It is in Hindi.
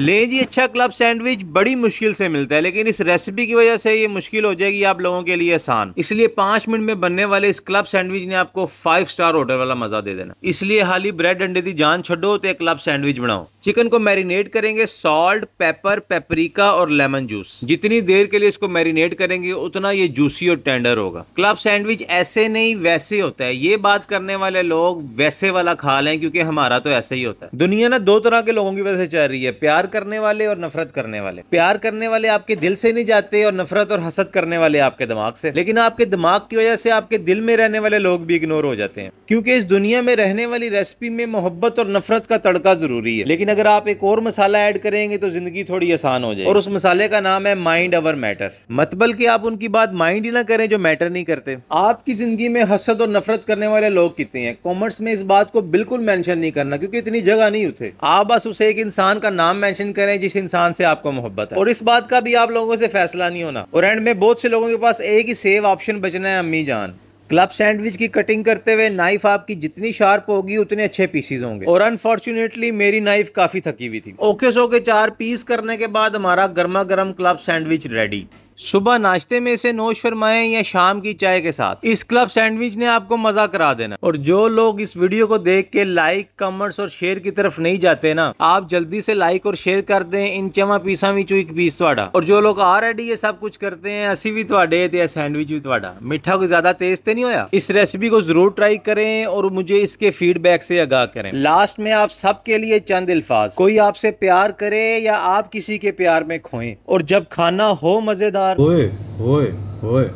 लें जी अच्छा क्लब सैंडविच बड़ी मुश्किल से मिलता है लेकिन इस रेसिपी की वजह से ये मुश्किल हो जाएगी आप लोगों के लिए आसान इसलिए पांच मिनट में बनने वाले इस क्लब सैंडविच ने आपको फाइव स्टार होटल वाला मजा दे देना इसलिए हाली ब्रेड अंडे की जान छोड़ो तो क्लब सैंडविच बनाओ चिकन को मैरिनेट करेंगे सॉल्ट पेपर पेपरिका और लेमन जूस जितनी देर के लिए इसको मैरिनेट करेंगे उतना ये जूसी और टेंडर होगा क्लब सैंडविच ऐसे नहीं वैसे होता है ये बात करने वाले लोग वैसे वाला खा लें क्योंकि हमारा तो ऐसे ही होता है दुनिया ना दो तरह के लोगों की वजह से चल रही है प्यार करने वाले और नफरत करने वाले प्यार करने वाले आपके दिल से नहीं जाते और नफरत और हसद करने वाले आपके दिमाग से लेकिन आपके दिमाग की वजह से आपके दिल में रहने वाले लोग भी इग्नोर हो जाते हैं क्योंकि इस दुनिया में रहने वाली रेसिपी में मोहब्बत और नफरत का तड़का जरूरी है लेकिन अगर आप एक और मसाला ऐड करेंगे तो जिंदगी थोड़ी आसान हो जाए और उस मसाले का नाम है माइंड अवर मैटर मतबल कि आप उनकी बात माइंड ही ना करें जो मैटर नहीं करते आपकी जिंदगी में हसद और नफरत करने वाले लोग कितने हैं कॉमर्स में इस बात को बिल्कुल मैंशन नहीं करना क्योंकि इतनी जगह नहीं उठे आप बस उसे एक इंसान का नाम मैं मेंशन करें जिस इंसान से आपको मोहब्बत है और इस बात का भी आप लोगों से फैसला नहीं होना और एंड में बहुत से लोगों के पास एक ही सेव ऑप्शन बचना है अम्मी जान क्लब सैंडविच की कटिंग करते हुए नाइफ आपकी जितनी शार्प होगी उतने अच्छे पीसीज होंगे और अनफॉर्चुनेटली मेरी नाइफ काफी थकी हुई थी ओके सो के चार पीस करने के बाद हमारा गर्मा गर्म क्लब सैंडविच रेडी सुबह नाश्ते में इसे नोश फरमाएं या शाम की चाय के साथ इस क्लब सैंडविच ने आपको मजा करा देना और जो लोग इस वीडियो को देख के लाइक कमेंट्स और शेयर की तरफ नहीं जाते ना आप जल्दी से लाइक और शेयर कर दें इन चमा पीसा भी चुई पीस थोड़ा और जो लोग ऑलरेडी ये सब कुछ करते हैं असी भी थोड़े तो सैंडविच भी थोड़ा मिठा को ज्यादा तेज तो नहीं होया इस रेसिपी को जरूर ट्राई करें और मुझे इसके फीडबैक से आगाह करें लास्ट में आप सबके लिए चंद अल्फाज कोई आपसे प्यार करे या आप किसी के प्यार में खोए और जब खाना हो मजेदार 喂，喂，喂。